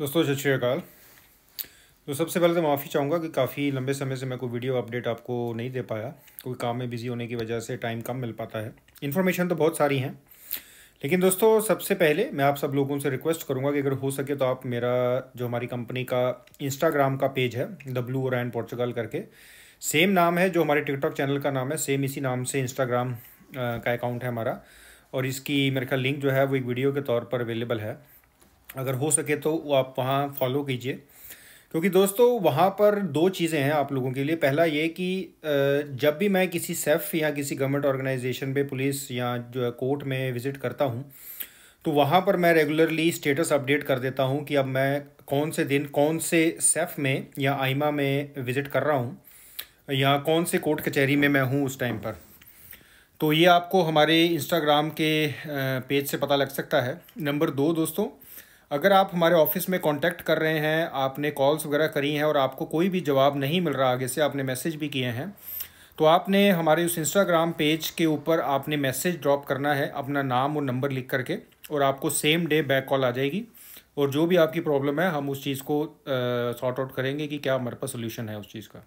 दोस्तों सत श्रीकाल तो सबसे पहले तो माफ़ी चाहूँगा कि काफ़ी लंबे समय से मैं कोई वीडियो अपडेट आपको नहीं दे पाया कोई काम में बिज़ी होने की वजह से टाइम कम मिल पाता है इन्फॉर्मेशन तो बहुत सारी हैं लेकिन दोस्तों सबसे पहले मैं आप सब लोगों से रिक्वेस्ट करूँगा कि अगर हो सके तो आप मेरा जो हमारी कंपनी का इंस्टाग्राम का पेज है द ब्लू और एंड पोर्चुगल करके सेम नाम है जो हमारे टिकटॉक चैनल का नाम है सेम इसी नाम से इंस्टाग्राम का अकाउंट है हमारा और इसकी मेरे ख्याल लिंक जो है वो एक वीडियो के तौर पर अवेलेबल है अगर हो सके तो आप वहाँ फॉलो कीजिए क्योंकि दोस्तों वहाँ पर दो चीज़ें हैं आप लोगों के लिए पहला ये कि जब भी मैं किसी सेफ या किसी गवर्नमेंट ऑर्गेनाइजेशन पे पुलिस या जो है कोर्ट में विज़िट करता हूँ तो वहाँ पर मैं रेगुलरली स्टेटस अपडेट कर देता हूँ कि अब मैं कौन से दिन कौन से सेफ में या आइमा में विज़िट कर रहा हूँ या कौन से कोर्ट कचहरी में मैं हूँ उस टाइम पर तो ये आपको हमारे इंस्टाग्राम के पेज से पता लग सकता है नंबर दो दोस्तों अगर आप हमारे ऑफिस में कांटेक्ट कर रहे हैं आपने कॉल्स वगैरह करी हैं और आपको कोई भी जवाब नहीं मिल रहा आगे से आपने मैसेज भी किए हैं तो आपने हमारे उस इंस्टाग्राम पेज के ऊपर आपने मैसेज ड्रॉप करना है अपना नाम और नंबर लिख करके और आपको सेम डे बैक कॉल आ जाएगी और जो भी आपकी प्रॉब्लम है हम उस चीज़ को सॉर्ट आउट करेंगे कि क्या हमारे पास सोल्यूशन है उस चीज़ का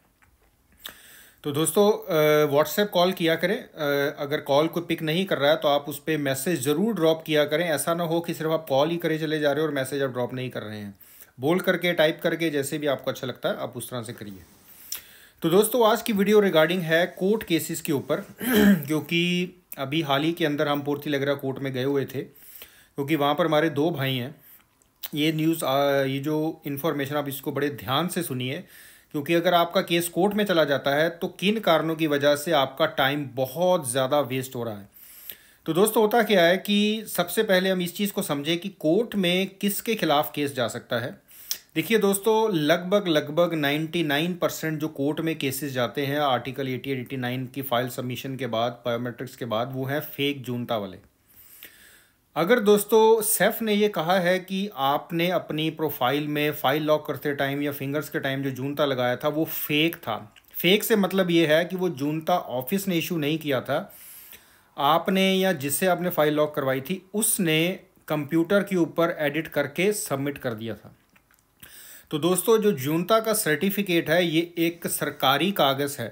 तो दोस्तों व्हाट्सएप कॉल किया करें अगर कॉल को पिक नहीं कर रहा है तो आप उस पर मैसेज ज़रूर ड्रॉप किया करें ऐसा ना हो कि सिर्फ आप कॉल ही करे चले जा रहे हो और मैसेज आप ड्रॉप नहीं कर रहे हैं बोल करके टाइप करके जैसे भी आपको अच्छा लगता है आप उस तरह से करिए तो दोस्तों आज की वीडियो रिगार्डिंग है कोर्ट केसेस के ऊपर क्योंकि अभी हाल ही के अंदर हम पूर्ति लगरा कोर्ट में गए हुए थे क्योंकि वहाँ पर हमारे दो भाई हैं ये न्यूज़ ये जो इन्फॉर्मेशन आप इसको बड़े ध्यान से सुनिए क्योंकि अगर आपका केस कोर्ट में चला जाता है तो किन कारणों की वजह से आपका टाइम बहुत ज़्यादा वेस्ट हो रहा है तो दोस्तों होता क्या है कि सबसे पहले हम इस चीज़ को समझें कि कोर्ट में किसके खिलाफ केस जा सकता है देखिए दोस्तों लगभग लगभग 99 परसेंट जो कोर्ट में केसेस जाते हैं आर्टिकल 88 89 की फाइल सबमिशन के बाद बायोमेट्रिक्स के बाद वो हैं फेक जूनता वाले अगर दोस्तों सेफ ने ये कहा है कि आपने अपनी प्रोफाइल में फाइल लॉक करते टाइम या फिंगर्स के टाइम जो जूनता लगाया था वो फेक था फेक से मतलब ये है कि वो जूनता ऑफिस ने इशू नहीं किया था आपने या जिससे आपने फाइल लॉक करवाई थी उसने कंप्यूटर के ऊपर एडिट करके सबमिट कर दिया था तो दोस्तों जो जूनता का सर्टिफिकेट है ये एक सरकारी कागज़ है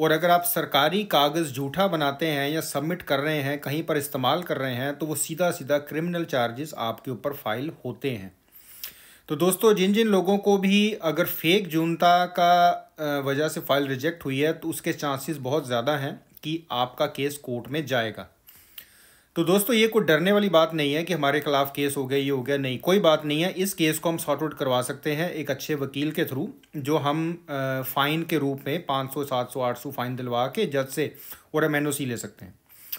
और अगर आप सरकारी कागज़ झूठा बनाते हैं या सबमिट कर रहे हैं कहीं पर इस्तेमाल कर रहे हैं तो वो सीधा सीधा क्रिमिनल चार्जेस आपके ऊपर फाइल होते हैं तो दोस्तों जिन जिन लोगों को भी अगर फेक जूनता का वजह से फ़ाइल रिजेक्ट हुई है तो उसके चांसेस बहुत ज़्यादा हैं कि आपका केस कोर्ट में जाएगा तो दोस्तों ये कोई डरने वाली बात नहीं है कि हमारे खिलाफ केस हो गया ये हो गया नहीं कोई बात नहीं है इस केस को हम सॉर्ट आउट करवा सकते हैं एक अच्छे वकील के थ्रू जो हम फ़ाइन के रूप में पाँच सौ सात सौ आठ सौ फाइन दिलवा के जज से और एम ले सकते हैं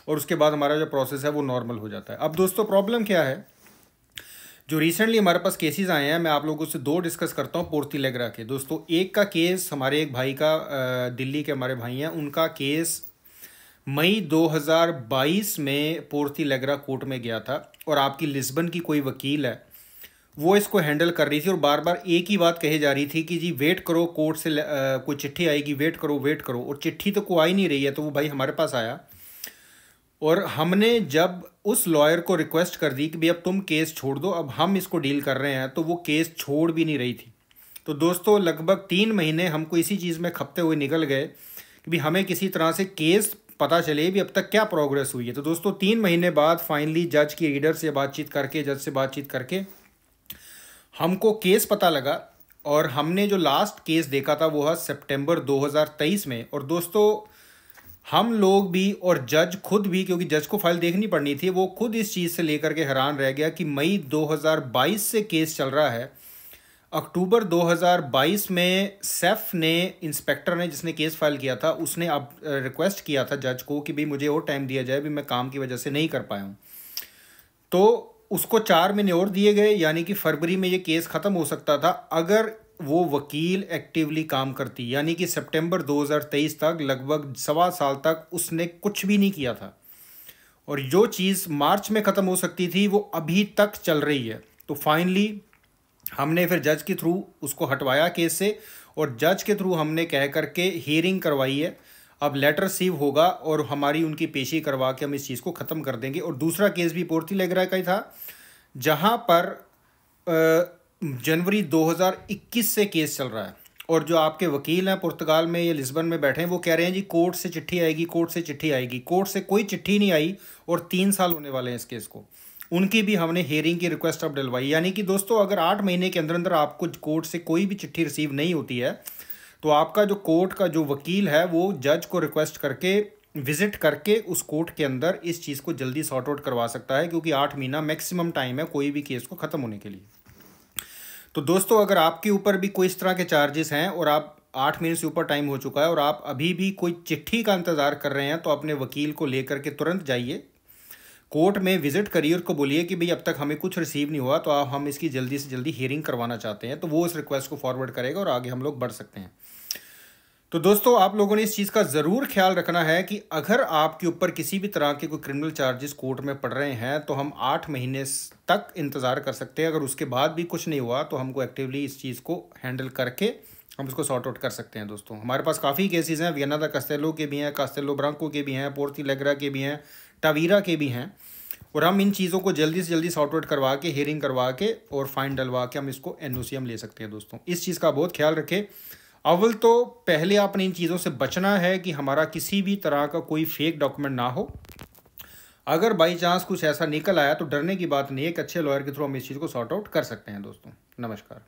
और उसके बाद हमारा जो प्रोसेस है वो नॉर्मल हो जाता है अब दोस्तों प्रॉब्लम क्या है जो रिसेंटली हमारे पास केसेज़ आए हैं मैं आप लोगों से दो डिस्कस करता हूँ पोर्तिलेगरा के दोस्तों एक का केस हमारे एक भाई का दिल्ली के हमारे भाई हैं उनका केस मई 2022 में लेगरा कोर्ट में गया था और आपकी लिस्बन की कोई वकील है वो इसको हैंडल कर रही थी और बार बार एक ही बात कही जा रही थी कि जी वेट करो कोर्ट से आ, कोई चिट्ठी आएगी वेट करो वेट करो और चिट्ठी तो कोई आई नहीं रही है तो वो भाई हमारे पास आया और हमने जब उस लॉयर को रिक्वेस्ट कर दी कि भाई अब तुम केस छोड़ दो अब हम इसको डील कर रहे हैं तो वो केस छोड़ भी नहीं रही थी तो दोस्तों लगभग तीन महीने हमको इसी चीज़ में खपते हुए निकल गए कि भाई हमें किसी तरह से केस पता चले भी अब तक क्या प्रोग्रेस हुई है तो दोस्तों तीन महीने बाद फाइनली जज की रीडर से बातचीत करके जज से बातचीत करके हमको केस पता लगा और हमने जो लास्ट केस देखा था वो है सितंबर 2023 में और दोस्तों हम लोग भी और जज खुद भी क्योंकि जज को फाइल देखनी पड़नी थी वो खुद इस चीज़ से लेकर के हैरान रह गया कि मई 2022 से केस चल रहा है अक्टूबर 2022 में सेफ ने इंस्पेक्टर ने जिसने केस फाइल किया था उसने अब रिक्वेस्ट किया था जज को कि भाई मुझे और टाइम दिया जाए भी मैं काम की वजह से नहीं कर पाया हूँ तो उसको चार महीने और दिए गए यानी कि फरवरी में ये केस ख़त्म हो सकता था अगर वो वकील एक्टिवली काम करती यानी कि सितंबर 2023 तक लगभग सवा साल तक उसने कुछ भी नहीं किया था और जो चीज़ मार्च में ख़त्म हो सकती थी वो अभी तक चल रही है तो फाइनली हमने फिर जज के थ्रू उसको हटवाया केस से और जज के थ्रू हमने कह करके हियरिंग करवाई है अब लेटर सीव होगा और हमारी उनकी पेशी करवा के हम इस चीज़ को ख़त्म कर देंगे और दूसरा केस भी पोर्ती लेगरा का ही था जहाँ पर जनवरी 2021 से केस चल रहा है और जो आपके वकील हैं पुर्तगाल में या लिस्बन में बैठे हैं वो कह रहे हैं जी कोर्ट से चिट्ठी आएगी कोर्ट से चिट्ठी आएगी कोर्ट से कोई चिट्ठी नहीं आई और तीन साल होने वाले हैं इस केस को उनकी भी हमने हेयरिंग की रिक्वेस्ट अब डलवाई यानी कि दोस्तों अगर आठ महीने के अंदर अंदर आपको कोर्ट से कोई भी चिट्ठी रिसीव नहीं होती है तो आपका जो कोर्ट का जो वकील है वो जज को रिक्वेस्ट करके विजिट करके उस कोर्ट के अंदर इस चीज़ को जल्दी सॉर्ट आउट करवा सकता है क्योंकि आठ महीना मैक्सिमम टाइम है कोई भी केस को ख़त्म होने के लिए तो दोस्तों अगर आपके ऊपर भी कोई इस तरह के चार्जेस हैं और आप आठ महीने से ऊपर टाइम हो चुका है और आप अभी भी कोई चिट्ठी का इंतज़ार कर रहे हैं तो अपने वकील को लेकर के तुरंत जाइए कोर्ट में विजिट करिए उसको बोलिए कि भाई अब तक हमें कुछ रिसीव नहीं हुआ तो आप हम इसकी जल्दी से जल्दी हियरिंग करवाना चाहते हैं तो वो इस रिक्वेस्ट को फॉरवर्ड करेगा और आगे हम लोग बढ़ सकते हैं तो दोस्तों आप लोगों ने इस चीज़ का ज़रूर ख्याल रखना है कि अगर आपके ऊपर किसी भी तरह के कोई क्रिमिनल चार्जेस कोर्ट में पड़ रहे हैं तो हम आठ महीने तक इंतज़ार कर सकते हैं अगर उसके बाद भी कुछ नहीं हुआ तो हमको एक्टिवली इस चीज़ को हैंडल करके हम इसको सॉर्ट आउट कर सकते हैं दोस्तों हमारे पास काफ़ी केसेस हैं वियना दा कस्तेलो के भी हैं कास्तेलो ब्रांको के भी हैं पोर्ती लेगरा के भी हैं टावीरा के भी हैं और हम इन चीज़ों को जल्दी से जल्दी सॉर्ट आउट करवा के हेयरिंग करवा के और फाइन डलवा के हम इसको एम ले सकते हैं दोस्तों इस चीज़ का बहुत ख्याल रखें अव्वल तो पहले आपने इन चीज़ों से बचना है कि हमारा किसी भी तरह का कोई फेक डॉक्यूमेंट ना हो अगर बाई चांस कुछ ऐसा निकल आया तो डरने की बात नहीं एक अच्छे लॉयर के थ्रू हम इस चीज़ को सॉर्ट आउट कर सकते हैं दोस्तों नमस्कार